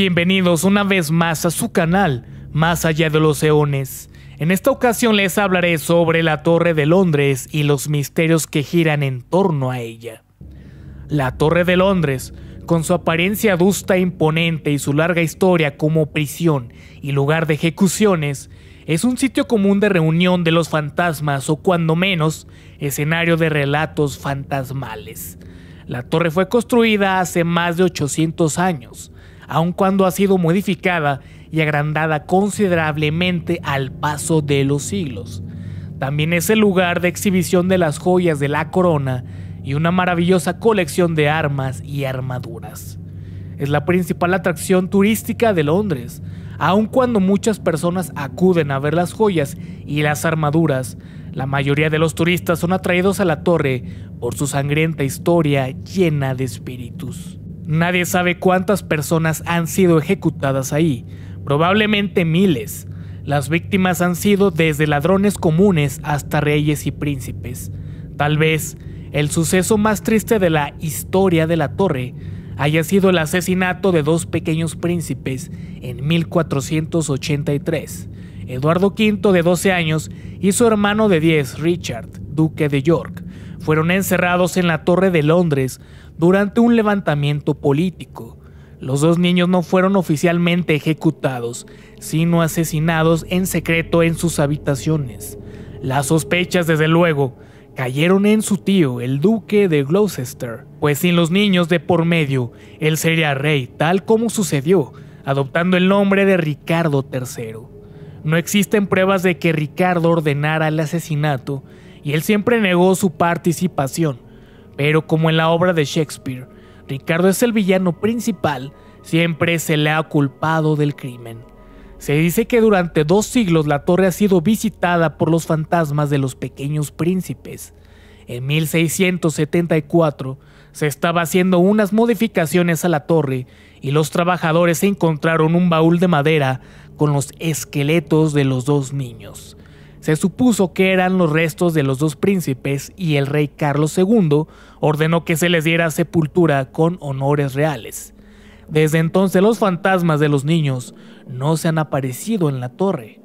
Bienvenidos una vez más a su canal, Más allá de los eones. En esta ocasión les hablaré sobre la Torre de Londres y los misterios que giran en torno a ella. La Torre de Londres, con su apariencia adusta e imponente y su larga historia como prisión y lugar de ejecuciones, es un sitio común de reunión de los fantasmas o cuando menos, escenario de relatos fantasmales. La torre fue construida hace más de 800 años aun cuando ha sido modificada y agrandada considerablemente al paso de los siglos. También es el lugar de exhibición de las joyas de la corona y una maravillosa colección de armas y armaduras. Es la principal atracción turística de Londres, aun cuando muchas personas acuden a ver las joyas y las armaduras, la mayoría de los turistas son atraídos a la torre por su sangrienta historia llena de espíritus. Nadie sabe cuántas personas han sido ejecutadas ahí, probablemente miles. Las víctimas han sido desde ladrones comunes hasta reyes y príncipes. Tal vez el suceso más triste de la historia de la torre haya sido el asesinato de dos pequeños príncipes en 1483. Eduardo V de 12 años y su hermano de 10, Richard, duque de York, fueron encerrados en la Torre de Londres durante un levantamiento político. Los dos niños no fueron oficialmente ejecutados, sino asesinados en secreto en sus habitaciones. Las sospechas, desde luego, cayeron en su tío, el duque de Gloucester, pues sin los niños de por medio, él sería rey, tal como sucedió, adoptando el nombre de Ricardo III. No existen pruebas de que Ricardo ordenara el asesinato y él siempre negó su participación. Pero como en la obra de Shakespeare, Ricardo es el villano principal, siempre se le ha culpado del crimen. Se dice que durante dos siglos la torre ha sido visitada por los fantasmas de los pequeños príncipes. En 1674 se estaba haciendo unas modificaciones a la torre y los trabajadores encontraron un baúl de madera con los esqueletos de los dos niños. Se supuso que eran los restos de los dos príncipes y el rey Carlos II ordenó que se les diera sepultura con honores reales. Desde entonces los fantasmas de los niños no se han aparecido en la torre.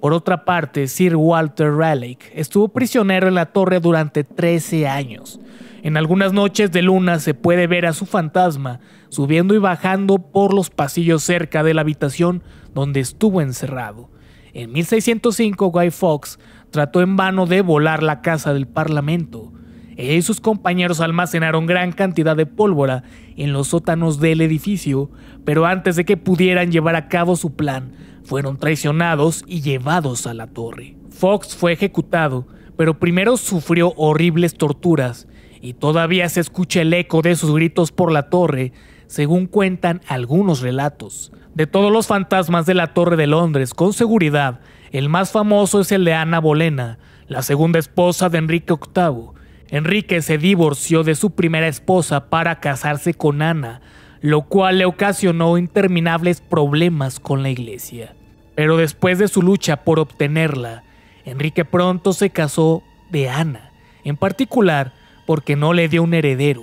Por otra parte, Sir Walter Raleigh estuvo prisionero en la torre durante 13 años. En algunas noches de luna se puede ver a su fantasma subiendo y bajando por los pasillos cerca de la habitación donde estuvo encerrado. En 1605, Guy Fawkes trató en vano de volar la casa del Parlamento. Él y sus compañeros almacenaron gran cantidad de pólvora en los sótanos del edificio, pero antes de que pudieran llevar a cabo su plan, fueron traicionados y llevados a la torre. Fox fue ejecutado, pero primero sufrió horribles torturas y todavía se escucha el eco de sus gritos por la torre según cuentan algunos relatos. De todos los fantasmas de la Torre de Londres, con seguridad, el más famoso es el de Ana Bolena, la segunda esposa de Enrique VIII. Enrique se divorció de su primera esposa para casarse con Ana, lo cual le ocasionó interminables problemas con la iglesia. Pero después de su lucha por obtenerla, Enrique pronto se casó de Ana, en particular porque no le dio un heredero.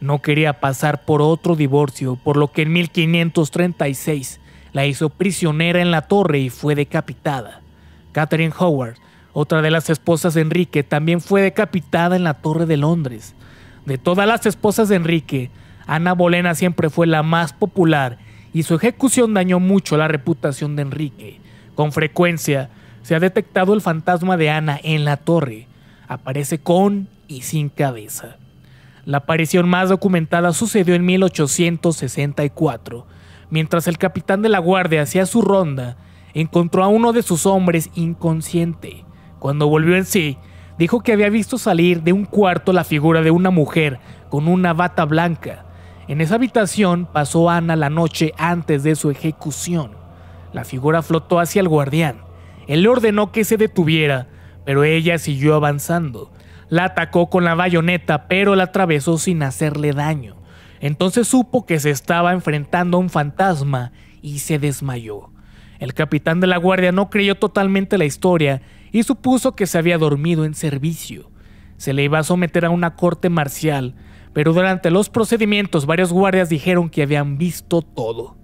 No quería pasar por otro divorcio, por lo que en 1536 la hizo prisionera en la torre y fue decapitada. Catherine Howard, otra de las esposas de Enrique, también fue decapitada en la torre de Londres. De todas las esposas de Enrique, Ana Bolena siempre fue la más popular y su ejecución dañó mucho la reputación de Enrique. Con frecuencia se ha detectado el fantasma de Ana en la torre. Aparece con y sin cabeza. La aparición más documentada sucedió en 1864. Mientras el capitán de la guardia hacía su ronda, encontró a uno de sus hombres inconsciente. Cuando volvió en sí, dijo que había visto salir de un cuarto la figura de una mujer con una bata blanca. En esa habitación pasó Ana la noche antes de su ejecución. La figura flotó hacia el guardián. Él le ordenó que se detuviera, pero ella siguió avanzando. La atacó con la bayoneta, pero la atravesó sin hacerle daño. Entonces supo que se estaba enfrentando a un fantasma y se desmayó. El capitán de la guardia no creyó totalmente la historia y supuso que se había dormido en servicio. Se le iba a someter a una corte marcial, pero durante los procedimientos varios guardias dijeron que habían visto todo.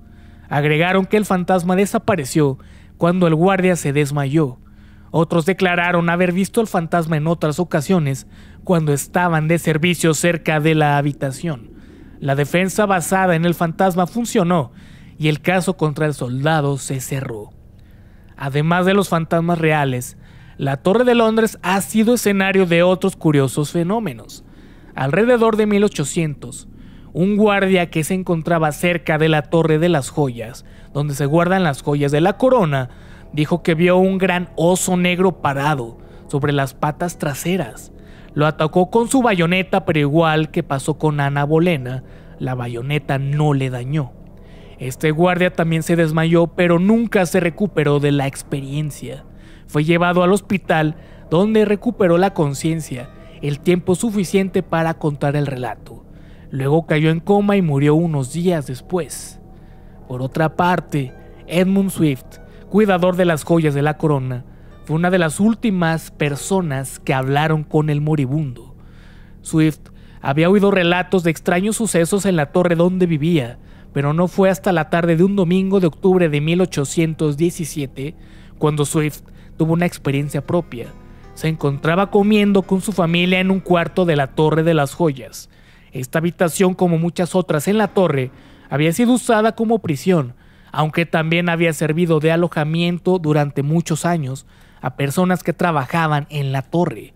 Agregaron que el fantasma desapareció cuando el guardia se desmayó otros declararon haber visto al fantasma en otras ocasiones cuando estaban de servicio cerca de la habitación. La defensa basada en el fantasma funcionó y el caso contra el soldado se cerró. Además de los fantasmas reales, la Torre de Londres ha sido escenario de otros curiosos fenómenos. Alrededor de 1800, un guardia que se encontraba cerca de la Torre de las Joyas, donde se guardan las joyas de la corona, Dijo que vio un gran oso negro parado sobre las patas traseras. Lo atacó con su bayoneta, pero igual que pasó con Ana Bolena, la bayoneta no le dañó. Este guardia también se desmayó, pero nunca se recuperó de la experiencia. Fue llevado al hospital, donde recuperó la conciencia, el tiempo suficiente para contar el relato. Luego cayó en coma y murió unos días después. Por otra parte, Edmund Swift cuidador de las joyas de la corona, fue una de las últimas personas que hablaron con el moribundo. Swift había oído relatos de extraños sucesos en la torre donde vivía, pero no fue hasta la tarde de un domingo de octubre de 1817 cuando Swift tuvo una experiencia propia. Se encontraba comiendo con su familia en un cuarto de la Torre de las Joyas. Esta habitación, como muchas otras en la torre, había sido usada como prisión, aunque también había servido de alojamiento durante muchos años a personas que trabajaban en la torre.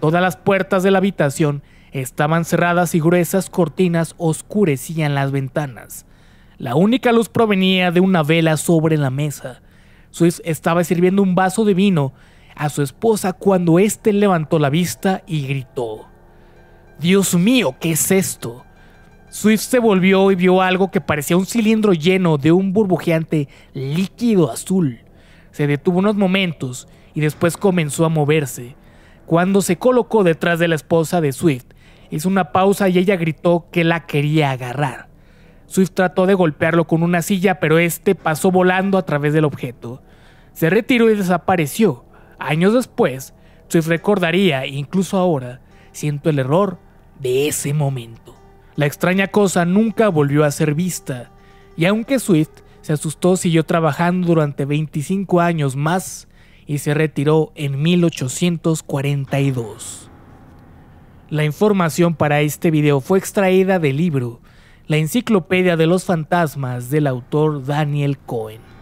Todas las puertas de la habitación estaban cerradas y gruesas cortinas oscurecían las ventanas. La única luz provenía de una vela sobre la mesa. Swiss estaba sirviendo un vaso de vino a su esposa cuando éste levantó la vista y gritó. Dios mío, ¿qué es esto? Swift se volvió y vio algo que parecía un cilindro lleno de un burbujeante líquido azul. Se detuvo unos momentos y después comenzó a moverse. Cuando se colocó detrás de la esposa de Swift, hizo una pausa y ella gritó que la quería agarrar. Swift trató de golpearlo con una silla, pero este pasó volando a través del objeto. Se retiró y desapareció. Años después, Swift recordaría, incluso ahora, siento el error de ese momento. La extraña cosa nunca volvió a ser vista, y aunque Swift se asustó, siguió trabajando durante 25 años más y se retiró en 1842. La información para este video fue extraída del libro La Enciclopedia de los Fantasmas del autor Daniel Cohen.